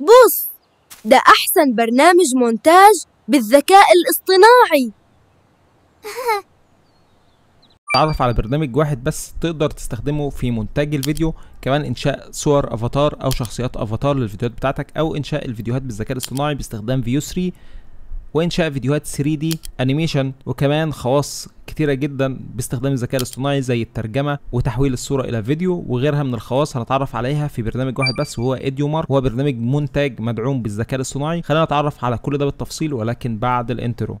بص ده أحسن برنامج مونتاج بالذكاء الاصطناعي تعرف على برنامج واحد بس تقدر تستخدمه في مونتاج الفيديو كمان انشاء صور افاتار او شخصيات افاتار للفيديوهات بتاعتك او انشاء الفيديوهات بالذكاء الاصطناعي باستخدام فيو 3 وانشاء فيديوهات 3 دي انيميشن وكمان خواص كتيرة جدا باستخدام الذكاء الاصطناعي زي الترجمة وتحويل الصورة إلى فيديو وغيرها من الخواص هنتعرف عليها في برنامج واحد بس وهو إديومار هو برنامج منتج مدعوم بالذكاء الاصطناعي خلينا نتعرف على كل ده بالتفصيل ولكن بعد الانترو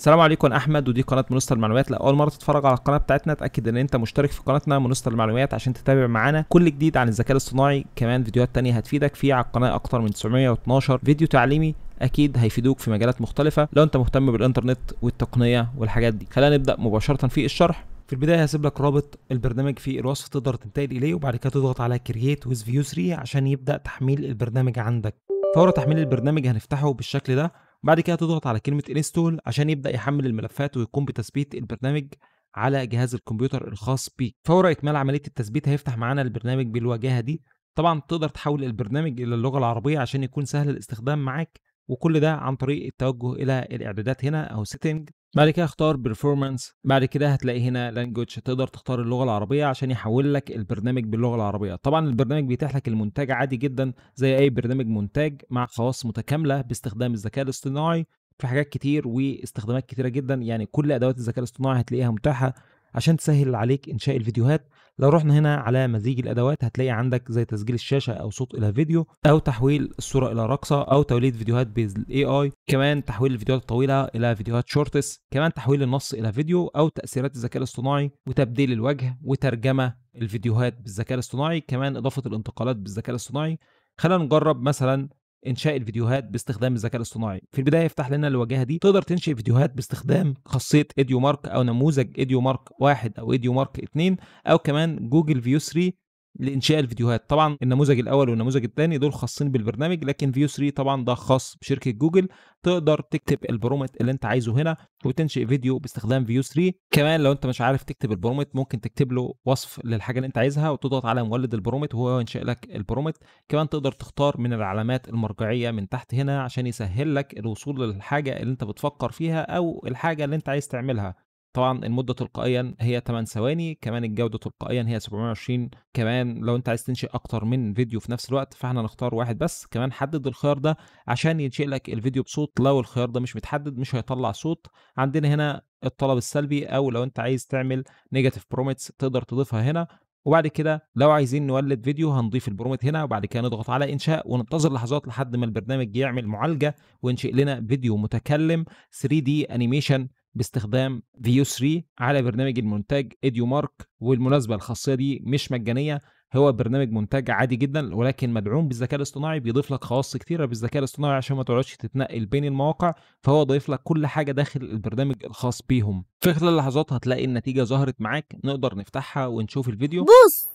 السلام عليكم احمد ودي قناه منصه المعلومات لاول مره تتفرج على القناه بتاعتنا اتاكد ان انت مشترك في قناتنا منصه المعلومات عشان تتابع معانا كل جديد عن الذكاء الاصطناعي كمان فيديوهات تانية هتفيدك في على القناه اكتر من 912 فيديو تعليمي اكيد هيفيدوك في مجالات مختلفه لو انت مهتم بالانترنت والتقنيه والحاجات دي خلينا نبدا مباشره في الشرح في البدايه هسيب لك رابط البرنامج في الوصف تقدر تنتقل اليه وبعد كده تضغط على كرييت ويز فيو 3 عشان يبدا تحميل البرنامج عندك فور تحميل البرنامج هنفتحه بالشكل ده بعد كده تضغط على كلمة انستول عشان يبدأ يحمل الملفات ويقوم بتثبيت البرنامج على جهاز الكمبيوتر الخاص بيك فور إكمال عملية التثبيت هيفتح معانا البرنامج بالواجهة دي طبعا تقدر تحول البرنامج إلى اللغة العربية عشان يكون سهل الاستخدام معاك وكل ده عن طريق التوجه إلى الإعدادات هنا أو سيتنج بعد كده اختار performance بعد كده هتلاقي هنا language تقدر تختار اللغه العربيه عشان يحول لك البرنامج باللغه العربيه طبعا البرنامج بيتيح لك المونتاج عادي جدا زي اي برنامج مونتاج مع خواص متكامله باستخدام الذكاء الاصطناعي في حاجات كتير واستخدامات كتيره جدا يعني كل ادوات الذكاء الاصطناعي هتلاقيها متاحه عشان تسهل عليك انشاء الفيديوهات لو رحنا هنا على مزيج الادوات هتلاقي عندك زي تسجيل الشاشه او صوت الى فيديو او تحويل الصوره الى رقصه او توليد فيديوهات بالاي اي كمان تحويل الفيديوهات الطويله الى فيديوهات شورتس كمان تحويل النص الى فيديو او تاثيرات الذكاء الاصطناعي وتبديل الوجه وترجمه الفيديوهات بالذكاء الاصطناعي كمان اضافه الانتقالات بالذكاء الاصطناعي خلينا نجرب مثلا انشاء الفيديوهات باستخدام الذكاء الاصطناعي في البدايه يفتح لنا الواجهه دي تقدر تنشئ فيديوهات باستخدام خاصيه ايديو مارك او نموذج ايديو مارك 1 او ايديو مارك 2 او كمان جوجل فيو 3 لانشاء الفيديوهات طبعا النموذج الاول والنموذج الثاني دول خاصين بالبرنامج لكن فيو 3 طبعا ده خاص بشركه جوجل تقدر تكتب البرومت اللي انت عايزه هنا وتنشئ فيديو باستخدام فيو 3 كمان لو انت مش عارف تكتب البرومت ممكن تكتب له وصف للحاجه اللي انت عايزها وتضغط على مولد البرومت وهو ينشئ لك البرومت كمان تقدر تختار من العلامات المرجعيه من تحت هنا عشان يسهل لك الوصول للحاجه اللي انت بتفكر فيها او الحاجه اللي انت عايز تعملها طبعا المده تلقائيا هي 8 ثواني كمان الجوده تلقائيا هي 720 كمان لو انت عايز تنشئ اكتر من فيديو في نفس الوقت فاحنا نختار واحد بس كمان حدد الخيار ده عشان ينشئ لك الفيديو بصوت لو الخيار ده مش متحدد مش هيطلع صوت عندنا هنا الطلب السلبي او لو انت عايز تعمل نيجاتيف بروميتس تقدر تضيفها هنا وبعد كده لو عايزين نولد فيديو هنضيف البرومت هنا وبعد كده نضغط على انشاء وننتظر لحظات لحد ما البرنامج يعمل معالجه وينشئ لنا فيديو متكلم 3 دي انيميشن باستخدام فيو 3 على برنامج المونتاج ايديو مارك والمناسبه الخاصيه دي مش مجانيه هو برنامج مونتاج عادي جدا ولكن مدعوم بالذكاء الاصطناعي بيضيف لك خواص كتيره بالذكاء الاصطناعي عشان ما تقعدش تتنقل بين المواقع فهو ضايف لك كل حاجه داخل البرنامج الخاص بيهم في خلال لحظات هتلاقي النتيجه ظهرت معاك نقدر نفتحها ونشوف الفيديو بص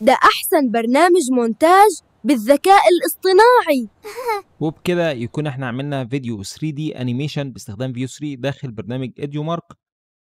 ده أحسن برنامج مونتاج بالذكاء الاصطناعي وبكده يكون احنا عملنا فيديو 3 d انيميشن باستخدام فيو 3 داخل برنامج ايديو مارك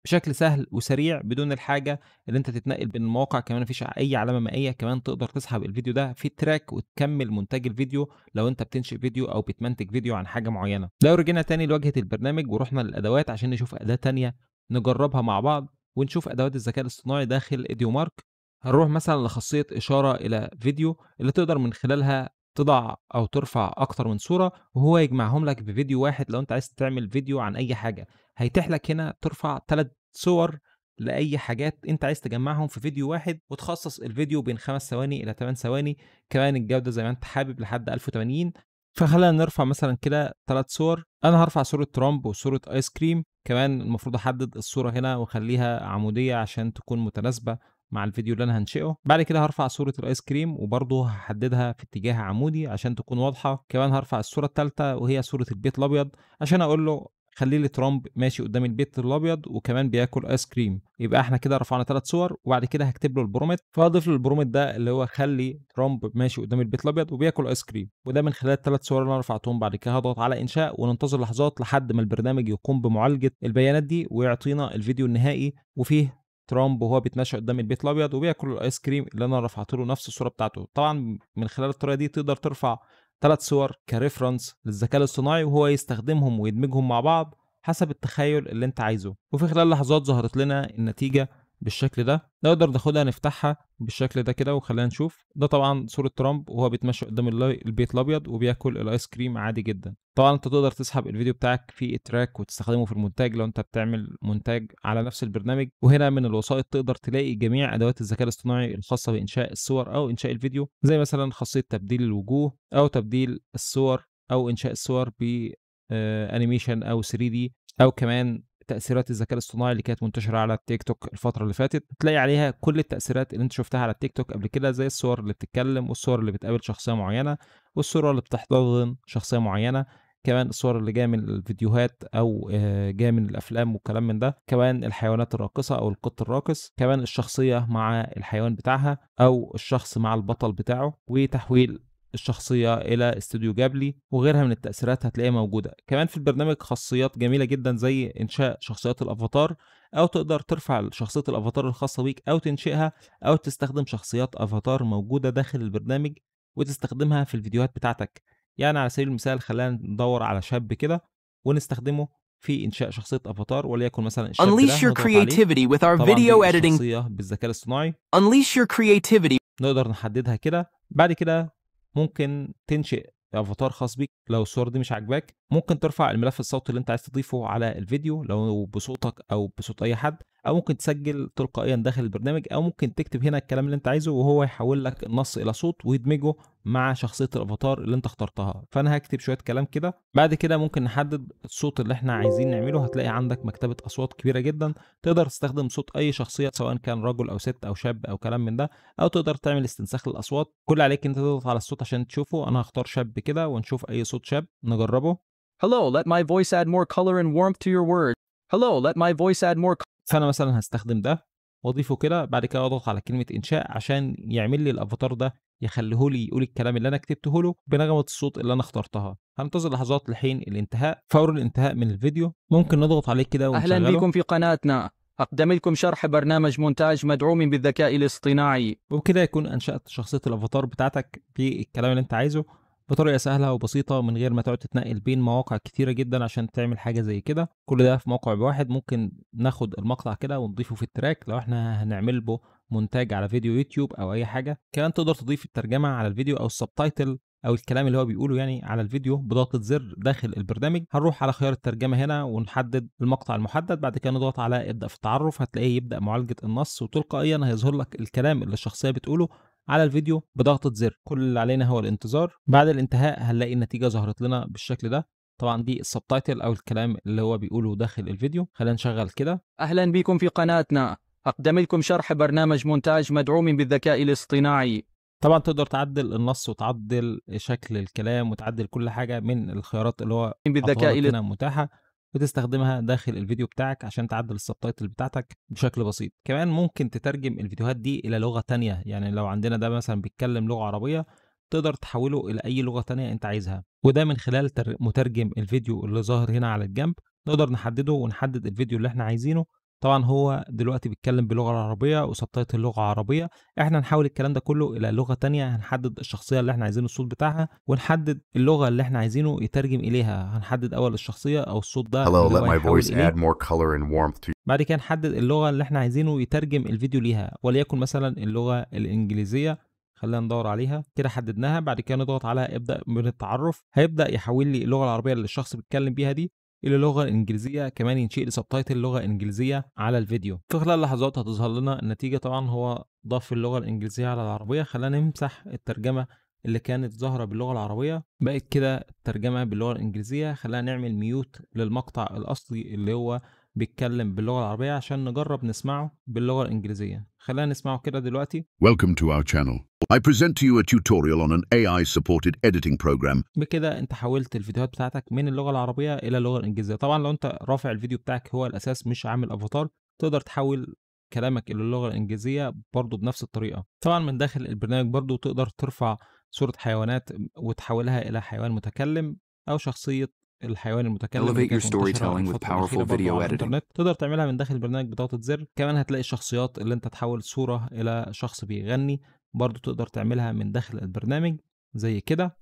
بشكل سهل وسريع بدون الحاجه اللي انت تتنقل بين المواقع كمان مفيش اي علامه مائيه كمان تقدر تسحب الفيديو ده في تراك وتكمل مونتاج الفيديو لو انت بتنشئ فيديو او بتمنتج فيديو عن حاجه معينه لو رجعنا تاني لواجهه البرنامج ورحنا للادوات عشان نشوف اداه تانية نجربها مع بعض ونشوف ادوات الذكاء الاصطناعي داخل ايديو مارك هنروح مثلا لخاصية إشارة إلى فيديو اللي تقدر من خلالها تضع أو ترفع أكتر من صورة وهو يجمعهم لك بفيديو واحد لو أنت عايز تعمل فيديو عن أي حاجة هيتيح لك هنا ترفع ثلاث صور لأي حاجات أنت عايز تجمعهم في فيديو واحد وتخصص الفيديو بين خمس ثواني إلى ثمان ثواني كمان الجودة زي ما أنت حابب لحد 1080 فخلينا نرفع مثلا كده ثلاث صور انا هرفع صوره ترامب وصوره ايس كريم كمان المفروض احدد الصوره هنا واخليها عموديه عشان تكون متناسبه مع الفيديو اللي انا هنشئه بعد كده هرفع صوره الايس كريم وبرضه هحددها في اتجاه عمودي عشان تكون واضحه كمان هرفع الصوره الثالثه وهي صوره البيت الابيض عشان اقول له خلي لي ترامب ماشي قدام البيت الابيض وكمان بياكل ايس كريم يبقى احنا كده رفعنا ثلاث صور وبعد كده هكتب له البرومت فهضيف له البرومت ده اللي هو خلي ترامب ماشي قدام البيت الابيض وبياكل ايس كريم وده من خلال الثلاث صور اللي انا رفعتهم بعد كده هضغط على انشاء وننتظر لحظات لحد ما البرنامج يقوم بمعالجه البيانات دي ويعطينا الفيديو النهائي وفيه ترامب وهو بيتمشى قدام البيت الابيض وبياكل الايس كريم اللي انا رفعت له نفس الصوره بتاعته طبعا من خلال الطريقه دي تقدر ترفع ثلاث صور كريفرنس للذكاء الاصطناعي وهو يستخدمهم ويدمجهم مع بعض حسب التخيل اللي انت عايزه وفي خلال لحظات ظهرت لنا النتيجه بالشكل ده نقدر ناخدها نفتحها بالشكل ده كده وخلينا نشوف ده طبعا صورة ترامب وهو بيتمشى قدام البيت الابيض وبياكل الايس كريم عادي جدا طبعا انت تقدر تسحب الفيديو بتاعك في تراك وتستخدمه في المونتاج لو انت بتعمل مونتاج على نفس البرنامج وهنا من الوسائط تقدر تلاقي جميع ادوات الذكاء الاصطناعي الخاصة بانشاء الصور او انشاء الفيديو زي مثلا خاصية تبديل الوجوه او تبديل الصور او انشاء الصور بانيميشن آه، او 3 دي او كمان تاثيرات الذكاء الاصطناعي اللي كانت منتشره على التيك توك الفتره اللي فاتت تلاقي عليها كل التاثيرات اللي انت شفتها على التيك توك قبل كده زي الصور اللي بتتكلم والصور اللي بتقابل شخصيه معينه والصوره اللي بتحتضن شخصيه معينه كمان الصور اللي جايه من الفيديوهات او آه، جايه من الافلام والكلام من ده كمان الحيوانات الراقصه او القط الراقص كمان الشخصيه مع الحيوان بتاعها او الشخص مع البطل بتاعه وتحويل الشخصية إلى استوديو جابلي وغيرها من التأثيرات هتلاقيها موجودة كمان في البرنامج خاصيات جميلة جدا زي إنشاء شخصيات الأفاتار أو تقدر ترفع شخصية الأفاتار الخاصة بيك أو تنشئها أو تستخدم شخصيات أفاتار موجودة داخل البرنامج وتستخدمها في الفيديوهات بتاعتك يعني على سبيل المثال خلينا ندور على شاب كده ونستخدمه في انشاء شخصيه افاتار وليكن مثلا الشاب Unleash your creativity with our video editing بالذكاء الاصطناعي Unleash your creativity نقدر نحددها كده بعد كده ممكن تنشئ افاتار خاص بيك لو الصور دي مش عاجباك ممكن ترفع الملف الصوتي اللي انت عايز تضيفه على الفيديو لو بصوتك او بصوت اي حد او ممكن تسجل تلقائيا داخل البرنامج او ممكن تكتب هنا الكلام اللي انت عايزه وهو يحول لك النص الى صوت ويدمجه مع شخصيه الافاتار اللي انت اخترتها فانا هكتب شويه كلام كده بعد كده ممكن نحدد الصوت اللي احنا عايزين نعمله هتلاقي عندك مكتبه اصوات كبيره جدا تقدر تستخدم صوت اي شخصيه سواء كان رجل او ست او شاب او كلام من ده او تقدر تعمل استنساخ للاصوات كل عليك انت تضغط على الصوت عشان تشوفه انا هختار شاب كده ونشوف اي صوت شاب نجربه Hello, let my voice add more color and warmth to your words. Hello, let my voice add more فانا مثلا هستخدم ده واضيفه كده بعد كده اضغط على كلمه انشاء عشان يعمل لي الافاتار ده يخليه لي يقول الكلام اللي انا كتبته له بنغمه الصوت اللي انا اخترتها هنتظر لحظات لحين الانتهاء فور الانتهاء من الفيديو ممكن نضغط عليه كده اهلا بكم في قناتنا أقدم لكم شرح برنامج مونتاج مدعوم بالذكاء الاصطناعي وبكده يكون أنشأت شخصية الأفاتار بتاعتك بالكلام اللي أنت عايزه بطريقه سهله وبسيطه من غير ما تقعد تتنقل بين مواقع كتيره جدا عشان تعمل حاجه زي كده كل ده في موقع واحد ممكن ناخد المقطع كده ونضيفه في التراك لو احنا هنعمل به مونتاج على فيديو يوتيوب او اي حاجه كمان تقدر تضيف الترجمه على الفيديو او السبتايتل او الكلام اللي هو بيقوله يعني على الفيديو بضغطه زر داخل البرنامج هنروح على خيار الترجمه هنا ونحدد المقطع المحدد بعد كده نضغط على ابدا في التعرف هتلاقيه يبدا معالجه النص وتلقائيا هيظهر لك الكلام اللي الشخصيه بتقوله على الفيديو بضغطة زر كل اللي علينا هو الانتظار بعد الانتهاء هنلاقي النتيجة ظهرت لنا بالشكل ده طبعا دي السبتايتل او الكلام اللي هو بيقوله داخل الفيديو خلينا نشغل كده اهلا بكم في قناتنا اقدم لكم شرح برنامج مونتاج مدعوم بالذكاء الاصطناعي طبعا تقدر تعدل النص وتعدل شكل الكلام وتعدل كل حاجه من الخيارات اللي هو بالذكاء الاصطناعي متاحه وتستخدمها داخل الفيديو بتاعك عشان تعدل السبتايتل بتاعتك بشكل بسيط كمان ممكن تترجم الفيديوهات دي الى لغه تانية يعني لو عندنا ده مثلا بيتكلم لغه عربيه تقدر تحوله الى اي لغه تانية انت عايزها وده من خلال مترجم الفيديو اللي ظاهر هنا على الجنب نقدر نحدده ونحدد الفيديو اللي احنا عايزينه طبعا هو دلوقتي بيتكلم بلغه عربيه وسبتايت لغه عربيه احنا هنحول الكلام ده كله الى لغه تانية هنحدد الشخصيه اللي احنا عايزين الصوت بتاعها ونحدد اللغه اللي احنا عايزينه يترجم اليها هنحدد اول الشخصيه او الصوت ده Hello, let my voice add more color and warmth to بعد كده نحدد اللغه اللي احنا عايزينه يترجم الفيديو ليها وليكن مثلا اللغه الانجليزيه خلينا ندور عليها كده حددناها بعد كده نضغط على ابدا من التعرف هيبدا يحول لي اللغه العربيه اللي الشخص بيتكلم بيها دي الى اللغه الانجليزيه كمان ينشئ لي سبتايتل لغه انجليزيه على الفيديو في خلال لحظات هتظهر لنا النتيجه طبعا هو ضاف اللغه الانجليزيه على العربيه خلانا نمسح الترجمه اللي كانت ظاهره باللغه العربيه بقت كده الترجمه باللغه الانجليزيه خلانا نعمل ميوت للمقطع الاصلي اللي هو بيتكلم باللغه العربيه عشان نجرب نسمعه باللغه الانجليزيه خلانا نسمعه كده دلوقتي Welcome to our channel I present to you a tutorial on an AI-supported editing program. بكده انت حولت الفيديوهات بتاعتك من اللغة العربية إلى اللغة الإنجليزية. طبعا لو انت رافع الفيديو بتاعك هو الأساس مش عامل أفاتار تقدر تحول كلامك إلى اللغة الإنجليزية برضه بنفس الطريقة. طبعا من داخل البرنامج برضه تقدر ترفع صورة حيوانات وتحولها إلى حيوان متكلم أو شخصية الحيوان المتكلم Elevate your storytelling with powerful video editing. تقدر تعملها من داخل البرنامج بضغطة زر كمان هتلاقي الشخصيات اللي انت تحول صورة إلى شخص بيغني برضو تقدر تعملها من داخل البرنامج زي كده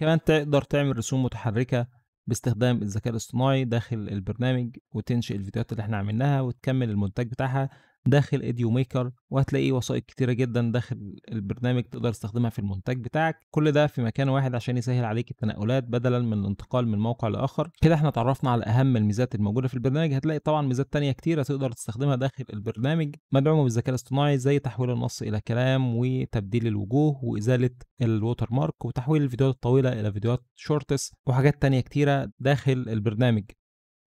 كمان تقدر تعمل رسوم متحركة باستخدام الذكاء الاصطناعي داخل البرنامج وتنشئ الفيديوهات اللي احنا عملناها وتكمل المونتاج بتاعها داخل ايديو ميكر وهتلاقي وسائط كتيره جدا داخل البرنامج تقدر تستخدمها في المونتاج بتاعك كل ده في مكان واحد عشان يسهل عليك التنقلات بدلا من الانتقال من موقع لاخر كده احنا اتعرفنا على اهم الميزات الموجوده في البرنامج هتلاقي طبعا ميزات تانية كتيره تقدر تستخدمها داخل البرنامج مدعومه بالذكاء الاصطناعي زي تحويل النص الى كلام وتبديل الوجوه وازاله الووتر مارك وتحويل الفيديوهات الطويله الى فيديوهات شورتس وحاجات تانية كتيره داخل البرنامج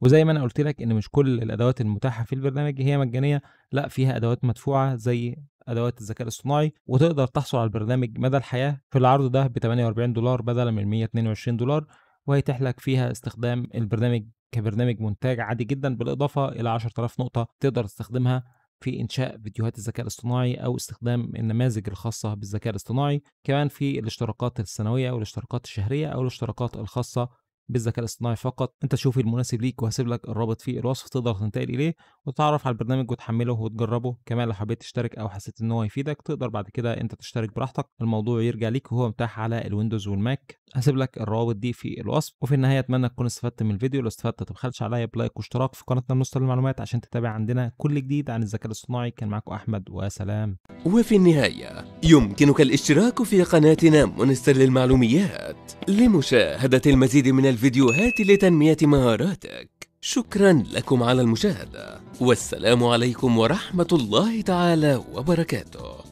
وزي ما انا قلت لك ان مش كل الادوات المتاحه في البرنامج هي مجانيه لا فيها ادوات مدفوعه زي ادوات الذكاء الاصطناعي وتقدر تحصل على البرنامج مدى الحياه في العرض ده ب 48 دولار بدلا من 122 دولار وهيتيح لك فيها استخدام البرنامج كبرنامج مونتاج عادي جدا بالاضافه الى 10000 نقطه تقدر تستخدمها في انشاء فيديوهات الذكاء الاصطناعي او استخدام النماذج الخاصه بالذكاء الاصطناعي كمان في الاشتراكات السنويه او الاشتراكات الشهريه او الاشتراكات الخاصه بالذكاء الاصطناعي فقط انت تشوف المناسب ليك وهسيب لك الرابط في الوصف تقدر تنتقل اليه وتتعرف على البرنامج وتحمله وتجربه كمان لو حبيت تشترك او حسيت ان هو يفيدك تقدر بعد كده انت تشترك براحتك الموضوع يرجع ليك وهو متاح على الويندوز والماك هسيب لك الروابط دي في الوصف وفي النهايه اتمنى تكون استفدت من الفيديو لو استفدت تبخلش عليا بلايك واشتراك في قناتنا المستوى المعلومات عشان تتابع عندنا كل جديد عن الذكاء الاصطناعي كان معاكم احمد وسلام وفي النهايه يمكنك الاشتراك في قناتنا مونستر للمعلوميات لمشاهده المزيد من الفيديوهات لتنمية مهاراتك شكرا لكم على المشاهدة والسلام عليكم ورحمة الله تعالى وبركاته